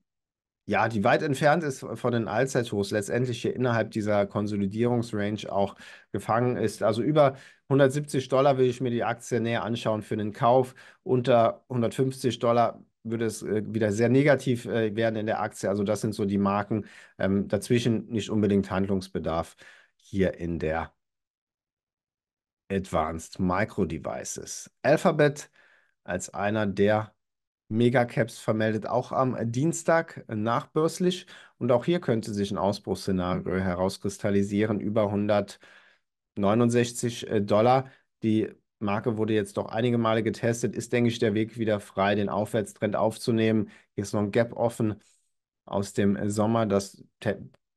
A: ja, die weit entfernt ist von den Allzeithochs, letztendlich hier innerhalb dieser Konsolidierungsrange auch gefangen ist. Also über 170 Dollar will ich mir die Aktie näher anschauen für den Kauf. Unter 150 Dollar würde es äh, wieder sehr negativ äh, werden in der Aktie. Also das sind so die Marken. Ähm, dazwischen nicht unbedingt Handlungsbedarf hier in der Advanced Micro Devices. Alphabet als einer der Megacaps vermeldet auch am Dienstag nachbörslich. Und auch hier könnte sich ein Ausbruchsszenario mhm. herauskristallisieren. Über 169 äh, Dollar. Die Marke wurde jetzt doch einige Male getestet. Ist, denke ich, der Weg wieder frei, den Aufwärtstrend aufzunehmen. Hier ist noch ein Gap offen aus dem Sommer, das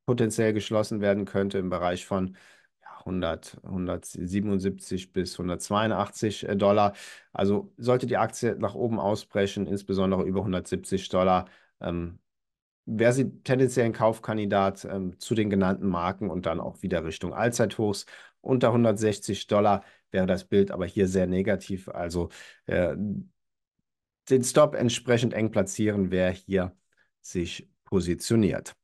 A: potenziell geschlossen werden könnte im Bereich von 100, 177 bis 182 äh, Dollar. Also sollte die Aktie nach oben ausbrechen, insbesondere über 170 Dollar, ähm, wäre sie tendenziell ein Kaufkandidat ähm, zu den genannten Marken und dann auch wieder Richtung Allzeithochs. Unter 160 Dollar wäre das Bild aber hier sehr negativ. Also äh, den Stop entsprechend eng platzieren, wer hier sich positioniert.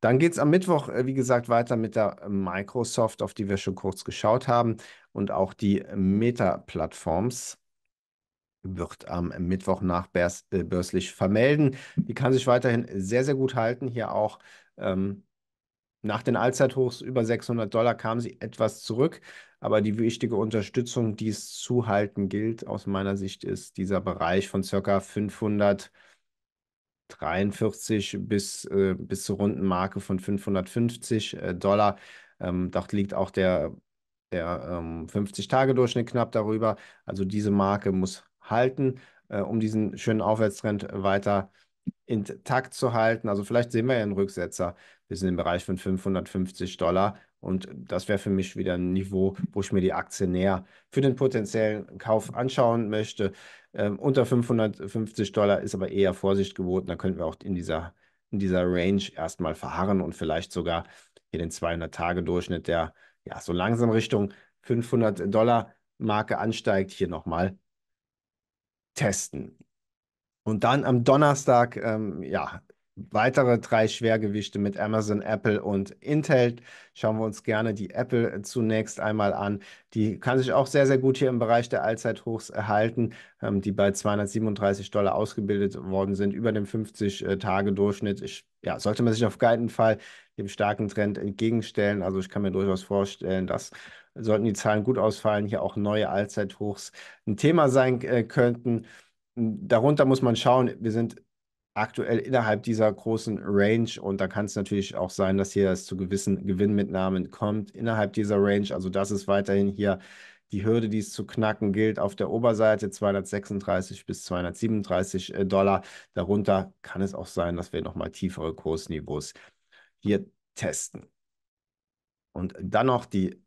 A: Dann geht es am Mittwoch, äh, wie gesagt, weiter mit der äh, Microsoft, auf die wir schon kurz geschaut haben. Und auch die äh, Meta-Plattforms wird am Mittwoch nachbörslich vermelden. Die kann sich weiterhin sehr, sehr gut halten. Hier auch ähm, nach den Allzeithochs über 600 Dollar kam sie etwas zurück. Aber die wichtige Unterstützung, die es zu halten gilt, aus meiner Sicht, ist dieser Bereich von ca. 500 Dollar. 43 bis, äh, bis zur runden Marke von 550 äh, Dollar. Ähm, dort liegt auch der, der ähm, 50-Tage-Durchschnitt knapp darüber. Also diese Marke muss halten, äh, um diesen schönen Aufwärtstrend weiter intakt zu halten. Also vielleicht sehen wir ja einen Rücksetzer bis in den Bereich von 550 Dollar. Und das wäre für mich wieder ein Niveau, wo ich mir die Aktie näher für den potenziellen Kauf anschauen möchte. Ähm, unter 550 Dollar ist aber eher Vorsicht geboten. Da könnten wir auch in dieser, in dieser Range erstmal verharren und vielleicht sogar hier den 200-Tage-Durchschnitt, der ja so langsam Richtung 500 Dollar Marke ansteigt, hier nochmal testen. Und dann am Donnerstag, ähm, ja, weitere drei Schwergewichte mit Amazon, Apple und Intel. Schauen wir uns gerne die Apple zunächst einmal an. Die kann sich auch sehr, sehr gut hier im Bereich der Allzeithochs erhalten, ähm, die bei 237 Dollar ausgebildet worden sind, über dem 50-Tage-Durchschnitt. Ja, sollte man sich auf keinen Fall dem starken Trend entgegenstellen. Also ich kann mir durchaus vorstellen, dass sollten die Zahlen gut ausfallen, hier auch neue Allzeithochs ein Thema sein äh, könnten. Darunter muss man schauen, wir sind aktuell innerhalb dieser großen Range und da kann es natürlich auch sein, dass hier es zu gewissen Gewinnmitnahmen kommt innerhalb dieser Range. Also das ist weiterhin hier die Hürde, die es zu knacken gilt, auf der Oberseite 236 bis 237 äh, Dollar. Darunter kann es auch sein, dass wir nochmal tiefere Kursniveaus hier testen. Und dann noch die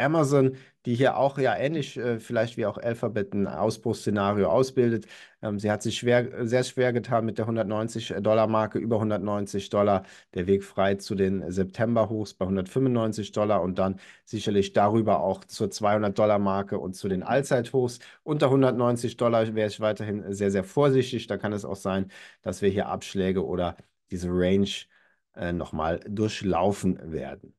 A: Amazon, die hier auch ja ähnlich äh, vielleicht wie auch Alphabet ein Ausbruchsszenario ausbildet. Ähm, sie hat sich schwer, sehr schwer getan mit der 190-Dollar-Marke, über 190 Dollar, der Weg frei zu den September-Hochs bei 195 Dollar und dann sicherlich darüber auch zur 200-Dollar-Marke und zu den Allzeithochs. Unter 190 Dollar wäre ich weiterhin sehr, sehr vorsichtig. Da kann es auch sein, dass wir hier Abschläge oder diese Range äh, nochmal durchlaufen werden.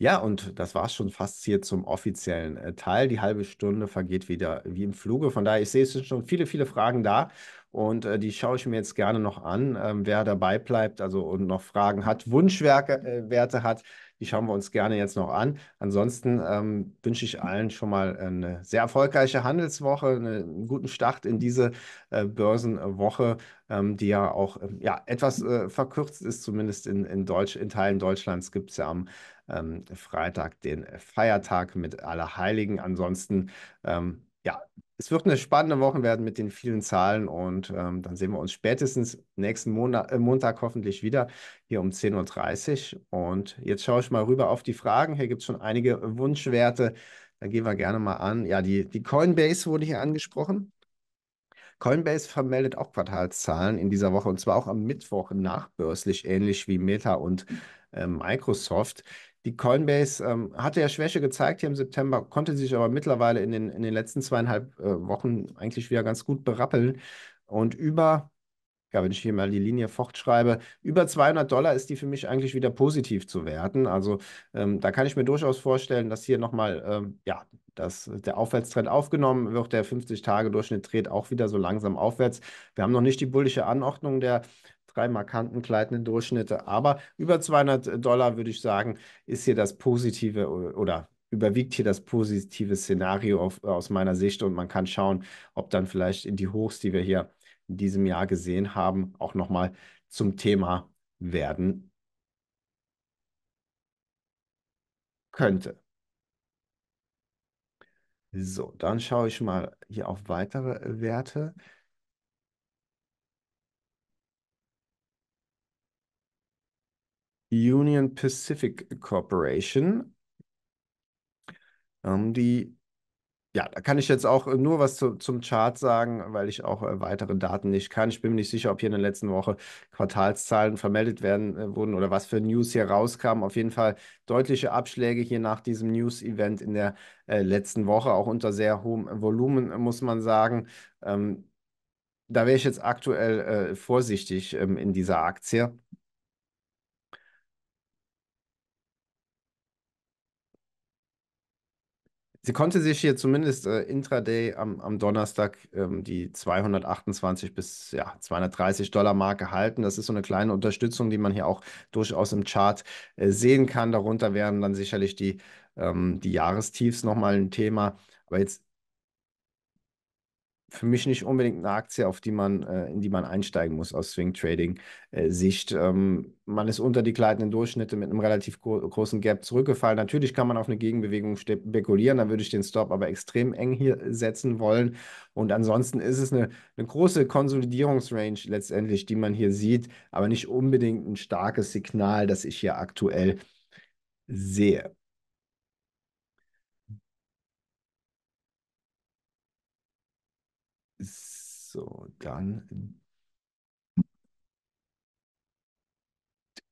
A: Ja, und das war's schon fast hier zum offiziellen äh, Teil. Die halbe Stunde vergeht wieder wie im Fluge. Von daher, ich sehe, es sind schon viele, viele Fragen da und äh, die schaue ich mir jetzt gerne noch an. Ähm, wer dabei bleibt also und noch Fragen hat, Wunschwerte äh, hat, die schauen wir uns gerne jetzt noch an. Ansonsten ähm, wünsche ich allen schon mal eine sehr erfolgreiche Handelswoche, einen guten Start in diese äh, Börsenwoche, ähm, die ja auch ähm, ja, etwas äh, verkürzt ist, zumindest in, in, Deutsch, in Teilen Deutschlands gibt es ja am ähm, Freitag den Feiertag mit Allerheiligen. Ansonsten, ähm, ja, es wird eine spannende Woche werden mit den vielen Zahlen und ähm, dann sehen wir uns spätestens nächsten Monat, äh, Montag hoffentlich wieder hier um 10.30 Uhr. Und jetzt schaue ich mal rüber auf die Fragen. Hier gibt es schon einige Wunschwerte. Da gehen wir gerne mal an. Ja, die, die Coinbase wurde hier angesprochen. Coinbase vermeldet auch Quartalszahlen in dieser Woche und zwar auch am Mittwoch nachbörslich, ähnlich wie Meta und äh, Microsoft. Die Coinbase ähm, hatte ja Schwäche gezeigt hier im September, konnte sich aber mittlerweile in den, in den letzten zweieinhalb äh, Wochen eigentlich wieder ganz gut berappeln. Und über, ja, wenn ich hier mal die Linie fortschreibe, über 200 Dollar ist die für mich eigentlich wieder positiv zu werten. Also ähm, da kann ich mir durchaus vorstellen, dass hier nochmal, ähm, ja, dass der Aufwärtstrend aufgenommen wird. Der 50-Tage-Durchschnitt dreht auch wieder so langsam aufwärts. Wir haben noch nicht die bullische Anordnung der drei markanten gleitenden Durchschnitte. Aber über 200 Dollar, würde ich sagen, ist hier das positive oder überwiegt hier das positive Szenario auf, aus meiner Sicht und man kann schauen, ob dann vielleicht in die Hochs, die wir hier in diesem Jahr gesehen haben, auch nochmal zum Thema werden könnte. So, dann schaue ich mal hier auf weitere Werte. Union Pacific Corporation. Ähm, die, ja, da kann ich jetzt auch äh, nur was zu, zum Chart sagen, weil ich auch äh, weitere Daten nicht kann. Ich bin mir nicht sicher, ob hier in der letzten Woche Quartalszahlen vermeldet werden äh, wurden oder was für News hier rauskam. Auf jeden Fall deutliche Abschläge hier nach diesem News-Event in der äh, letzten Woche, auch unter sehr hohem Volumen, muss man sagen. Ähm, da wäre ich jetzt aktuell äh, vorsichtig ähm, in dieser Aktie Sie konnte sich hier zumindest äh, intraday am, am Donnerstag ähm, die 228 bis ja, 230 Dollar Marke halten. Das ist so eine kleine Unterstützung, die man hier auch durchaus im Chart äh, sehen kann. Darunter wären dann sicherlich die, ähm, die Jahrestiefs nochmal ein Thema. Aber jetzt für mich nicht unbedingt eine Aktie, auf die man, äh, in die man einsteigen muss aus Swing Trading äh, Sicht. Ähm, man ist unter die gleitenden Durchschnitte mit einem relativ gro großen Gap zurückgefallen. Natürlich kann man auf eine Gegenbewegung spekulieren, da würde ich den Stop aber extrem eng hier setzen wollen. Und ansonsten ist es eine, eine große Konsolidierungsrange letztendlich, die man hier sieht, aber nicht unbedingt ein starkes Signal, das ich hier aktuell sehe. So, dann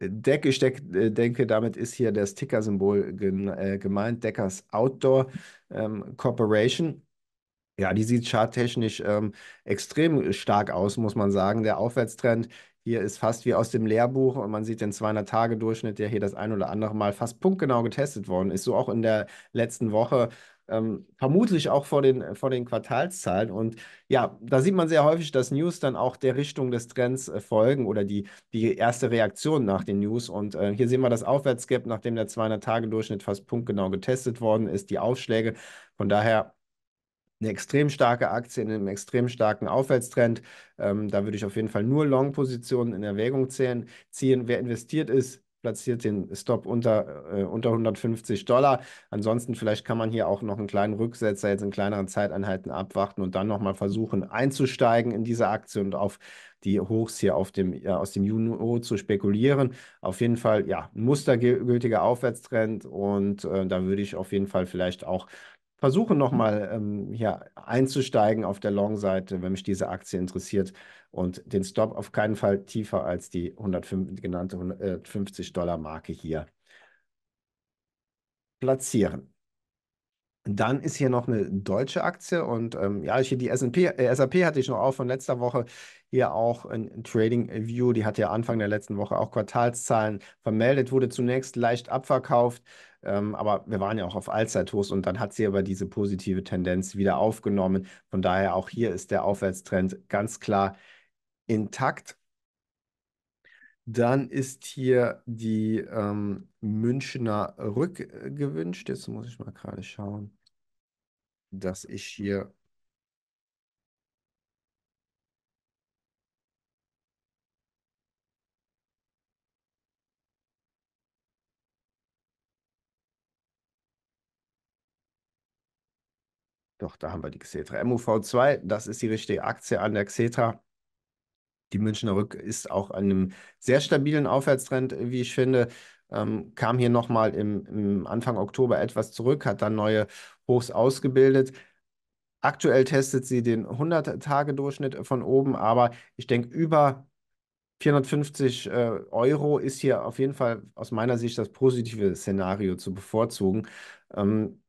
A: Decke ich äh, denke, damit ist hier das Ticker-Symbol äh, gemeint, Deckers Outdoor ähm, Corporation. Ja, die sieht charttechnisch ähm, extrem stark aus, muss man sagen. Der Aufwärtstrend hier ist fast wie aus dem Lehrbuch und man sieht den 200-Tage-Durchschnitt, der hier das ein oder andere Mal fast punktgenau getestet worden ist. So auch in der letzten Woche ähm, vermutlich auch vor den, vor den Quartalszahlen. Und ja, da sieht man sehr häufig, dass News dann auch der Richtung des Trends äh, folgen oder die, die erste Reaktion nach den News. Und äh, hier sehen wir das Aufwärtsgap, nachdem der 200-Tage-Durchschnitt fast punktgenau getestet worden ist, die Aufschläge. Von daher eine extrem starke Aktie in einem extrem starken Aufwärtstrend. Ähm, da würde ich auf jeden Fall nur Long-Positionen in Erwägung zählen, ziehen. Wer investiert ist, platziert den Stop unter, äh, unter 150 Dollar. Ansonsten vielleicht kann man hier auch noch einen kleinen Rücksetzer jetzt in kleineren Zeiteinheiten abwarten und dann nochmal versuchen einzusteigen in diese Aktie und auf die Hochs hier auf dem, ja, aus dem Juni zu spekulieren. Auf jeden Fall, ja, ein mustergültiger Aufwärtstrend und äh, da würde ich auf jeden Fall vielleicht auch versuchen, nochmal ähm, hier einzusteigen auf der Long-Seite, wenn mich diese Aktie interessiert und den Stop auf keinen Fall tiefer als die 105, genannte 150 äh, Dollar Marke hier platzieren. Dann ist hier noch eine deutsche Aktie und ähm, ja, hier die S&P, äh, SAP hatte ich noch auch von letzter Woche hier auch ein Trading View, die hat ja Anfang der letzten Woche auch Quartalszahlen vermeldet, wurde zunächst leicht abverkauft, ähm, aber wir waren ja auch auf Allzeithochs und dann hat sie aber diese positive Tendenz wieder aufgenommen. Von daher auch hier ist der Aufwärtstrend ganz klar intakt. Dann ist hier die ähm, Münchner Rück gewünscht. Jetzt muss ich mal gerade schauen, dass ich hier Doch, da haben wir die Xetra. MUV2, das ist die richtige Aktie an der Xetra die Münchner Rück ist auch an einem sehr stabilen Aufwärtstrend, äh, wie ich finde. Ähm, kam hier nochmal im, im Anfang Oktober etwas zurück, hat dann neue Hochs ausgebildet. Aktuell testet sie den 100-Tage-Durchschnitt äh, von oben, aber ich denke, über 450 äh, Euro ist hier auf jeden Fall aus meiner Sicht das positive Szenario zu bevorzugen. Ähm,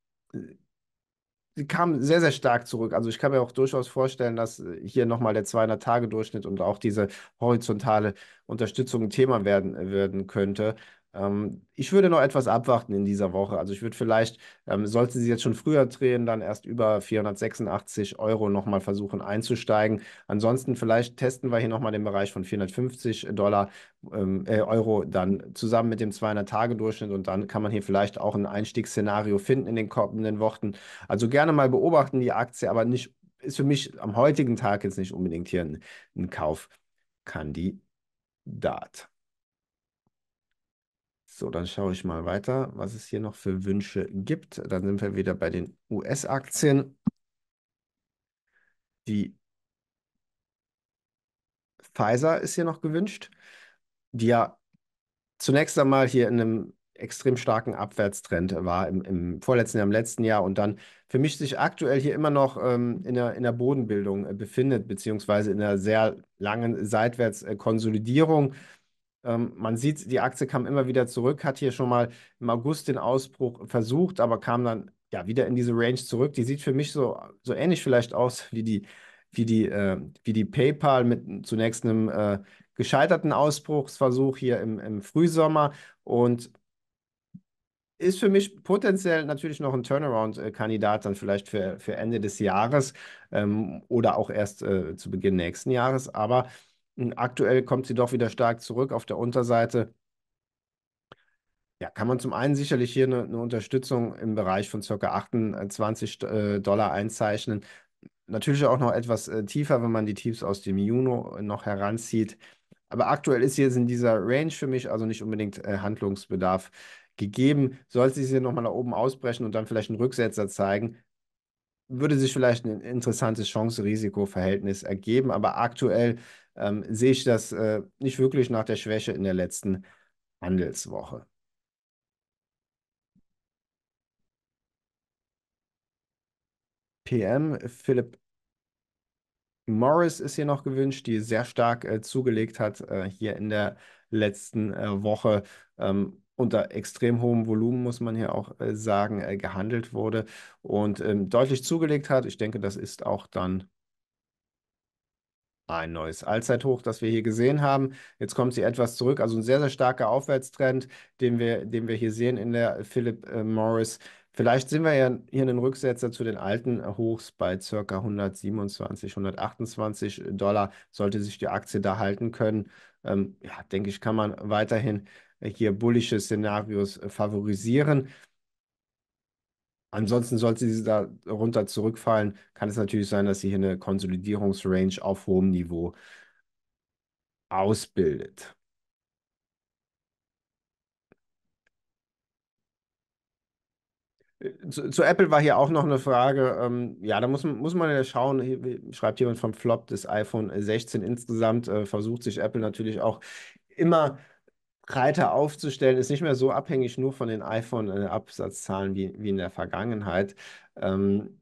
A: kam sehr, sehr stark zurück. Also ich kann mir auch durchaus vorstellen, dass äh, hier nochmal der 200-Tage-Durchschnitt und auch diese horizontale Unterstützung ein Thema werden, äh, werden könnte. Ähm, ich würde noch etwas abwarten in dieser Woche. Also ich würde vielleicht, ähm, sollten Sie jetzt schon früher drehen, dann erst über 486 Euro nochmal versuchen einzusteigen. Ansonsten vielleicht testen wir hier nochmal den Bereich von 450 Dollar, ähm, äh, Euro dann zusammen mit dem 200-Tage-Durchschnitt und dann kann man hier vielleicht auch ein Einstiegsszenario finden in den kommenden Wochen. Also gerne mal beobachten die Aktie, aber nicht, ist für mich am heutigen Tag jetzt nicht unbedingt hier ein, ein Kaufkandidat. So, dann schaue ich mal weiter, was es hier noch für Wünsche gibt. Dann sind wir wieder bei den US-Aktien. Die Pfizer ist hier noch gewünscht, die ja zunächst einmal hier in einem extrem starken Abwärtstrend war im, im vorletzten Jahr, im letzten Jahr und dann für mich sich aktuell hier immer noch ähm, in, der, in der Bodenbildung äh, befindet, beziehungsweise in einer sehr langen Seitwärtskonsolidierung. äh, ähm, man sieht, die Aktie kam immer wieder zurück, hat hier schon mal im August den Ausbruch versucht, aber kam dann ja wieder in diese Range zurück. Die sieht für mich so, so ähnlich vielleicht aus wie die, wie die, äh, wie die PayPal mit zunächst einem äh, gescheiterten Ausbruchsversuch hier im, im Frühsommer und ist für mich potenziell natürlich noch ein Turnaround-Kandidat äh, dann vielleicht für, für Ende des Jahres ähm, oder auch erst äh, zu Beginn nächsten Jahres. Aber Aktuell kommt sie doch wieder stark zurück auf der Unterseite. Ja, kann man zum einen sicherlich hier eine, eine Unterstützung im Bereich von ca. 28 äh, Dollar einzeichnen. Natürlich auch noch etwas äh, tiefer, wenn man die Tiefs aus dem Juno äh, noch heranzieht. Aber aktuell ist hier in dieser Range für mich also nicht unbedingt Handlungsbedarf gegeben. Sollte sie hier nochmal nach oben ausbrechen und dann vielleicht einen Rücksetzer zeigen, würde sich vielleicht ein interessantes Chance-Risiko-Verhältnis ergeben, aber aktuell ähm, sehe ich das äh, nicht wirklich nach der Schwäche in der letzten Handelswoche. PM Philip Morris ist hier noch gewünscht, die sehr stark äh, zugelegt hat äh, hier in der letzten äh, Woche. Ähm, unter extrem hohem Volumen, muss man hier auch äh, sagen, äh, gehandelt wurde und ähm, deutlich zugelegt hat. Ich denke, das ist auch dann ein neues Allzeithoch, das wir hier gesehen haben. Jetzt kommt sie etwas zurück, also ein sehr, sehr starker Aufwärtstrend, den wir, den wir hier sehen in der Philip äh, Morris. Vielleicht sind wir ja hier einen Rücksetzer zu den alten Hochs bei ca. 127, 128 Dollar. Sollte sich die Aktie da halten können, ähm, ja, denke ich, kann man weiterhin hier bullische Szenarios äh, favorisieren. Ansonsten sollte sie da runter zurückfallen, kann es natürlich sein, dass sie hier eine Konsolidierungsrange auf hohem Niveau ausbildet. Äh, zu, zu, Apple war hier auch noch eine Frage. Ähm, ja, da muss, muss man ja schauen. Hier schreibt jemand vom Flop des iPhone 16 insgesamt. Äh, versucht sich Apple natürlich auch immer breiter aufzustellen, ist nicht mehr so abhängig nur von den iPhone-Absatzzahlen wie, wie in der Vergangenheit. Ähm,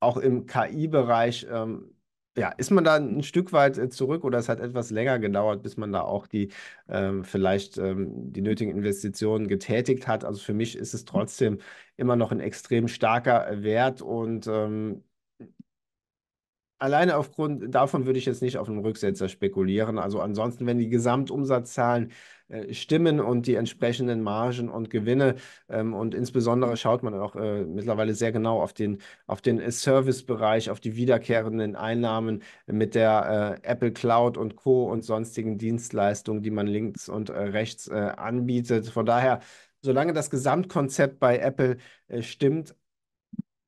A: auch im KI-Bereich ähm, ja, ist man da ein Stück weit äh, zurück oder es hat etwas länger gedauert, bis man da auch die ähm, vielleicht ähm, die nötigen Investitionen getätigt hat. Also für mich ist es trotzdem immer noch ein extrem starker Wert und ähm, alleine aufgrund davon würde ich jetzt nicht auf einen Rücksetzer spekulieren. Also ansonsten, wenn die Gesamtumsatzzahlen äh, stimmen und die entsprechenden Margen und Gewinne. Ähm, und insbesondere schaut man auch äh, mittlerweile sehr genau auf den, auf den Servicebereich, auf die wiederkehrenden Einnahmen mit der äh, Apple Cloud und Co. und sonstigen Dienstleistungen, die man links und rechts anbietet. Von daher, solange das Gesamtkonzept bei Apple stimmt,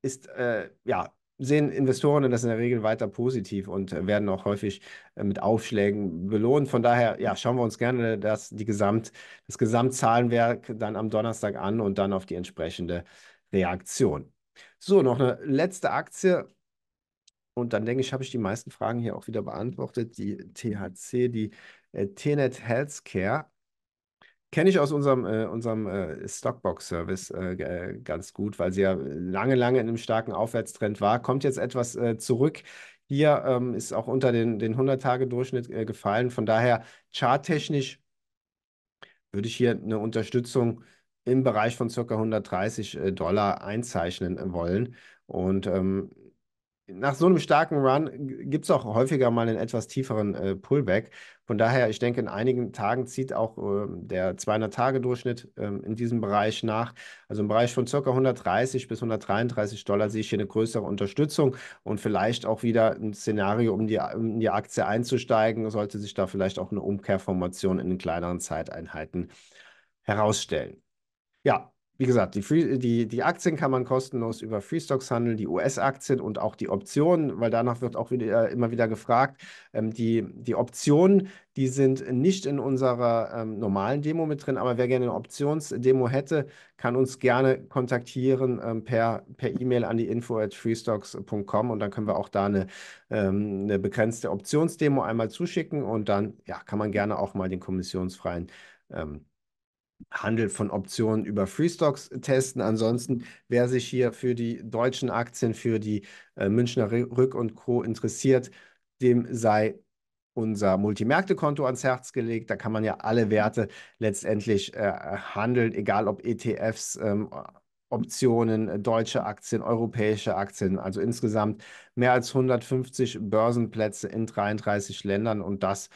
A: ist ja sehen Investoren das in der Regel weiter positiv und äh, werden auch häufig äh, mit Aufschlägen belohnt. Von daher, ja, schauen wir uns gerne das, die Gesamt, das Gesamtzahlenwerk dann am Donnerstag an und dann auf die entsprechende Reaktion. So, noch eine letzte Aktie. Und dann denke ich, habe ich die meisten Fragen hier auch wieder beantwortet. Die THC, die äh, TNET e Healthcare Kenne ich aus unserem, äh, unserem äh, Stockbox-Service äh, äh, ganz gut, weil sie ja lange, lange in einem starken Aufwärtstrend war. Kommt jetzt etwas äh, zurück. Hier ähm, ist auch unter den, den 100-Tage-Durchschnitt äh, gefallen. Von daher, charttechnisch würde ich hier eine Unterstützung im Bereich von ca. 130 Dollar einzeichnen wollen. Und ähm, nach so einem starken Run gibt es auch häufiger mal einen etwas tieferen äh, Pullback. Von daher, ich denke, in einigen Tagen zieht auch äh, der 200-Tage-Durchschnitt äh, in diesem Bereich nach. Also im Bereich von ca. 130 bis 133 Dollar sehe ich hier eine größere Unterstützung und vielleicht auch wieder ein Szenario, um die, um die Aktie einzusteigen, sollte sich da vielleicht auch eine Umkehrformation in den kleineren Zeiteinheiten herausstellen. Ja, wie gesagt, die, die, die Aktien kann man kostenlos über Freestocks handeln, die US-Aktien und auch die Optionen, weil danach wird auch wieder, äh, immer wieder gefragt. Ähm, die, die Optionen, die sind nicht in unserer ähm, normalen Demo mit drin, aber wer gerne eine Optionsdemo hätte, kann uns gerne kontaktieren ähm, per E-Mail e an die info at freestocks.com und dann können wir auch da eine, ähm, eine begrenzte Optionsdemo einmal zuschicken und dann ja, kann man gerne auch mal den kommissionsfreien. Ähm, Handel von Optionen über Freestocks testen. Ansonsten, wer sich hier für die deutschen Aktien, für die äh, Münchner Rück und Co. interessiert, dem sei unser Multimärktekonto ans Herz gelegt. Da kann man ja alle Werte letztendlich äh, handeln, egal ob ETFs, ähm, Optionen, deutsche Aktien, europäische Aktien. Also insgesamt mehr als 150 Börsenplätze in 33 Ländern und das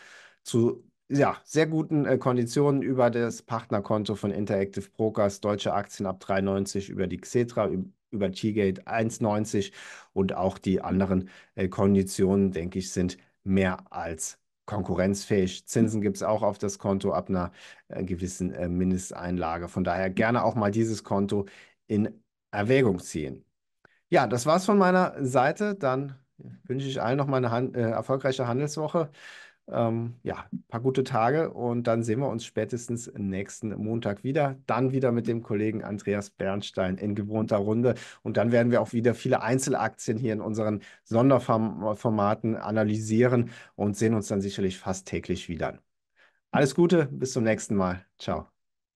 A: zu ja, sehr guten äh, Konditionen über das Partnerkonto von Interactive Brokers, deutsche Aktien ab 3,90 über die Xetra, über T-Gate 1,90 und auch die anderen äh, Konditionen, denke ich, sind mehr als konkurrenzfähig. Zinsen gibt es auch auf das Konto ab einer äh, gewissen äh, Mindesteinlage. Von daher gerne auch mal dieses Konto in Erwägung ziehen. Ja, das war's von meiner Seite. Dann wünsche ich allen noch mal eine Han äh, erfolgreiche Handelswoche ähm, ja, ein paar gute Tage und dann sehen wir uns spätestens nächsten Montag wieder. Dann wieder mit dem Kollegen Andreas Bernstein in gewohnter Runde. Und dann werden wir auch wieder viele Einzelaktien hier in unseren Sonderformaten analysieren und sehen uns dann sicherlich fast täglich wieder. Alles Gute, bis zum nächsten Mal. Ciao.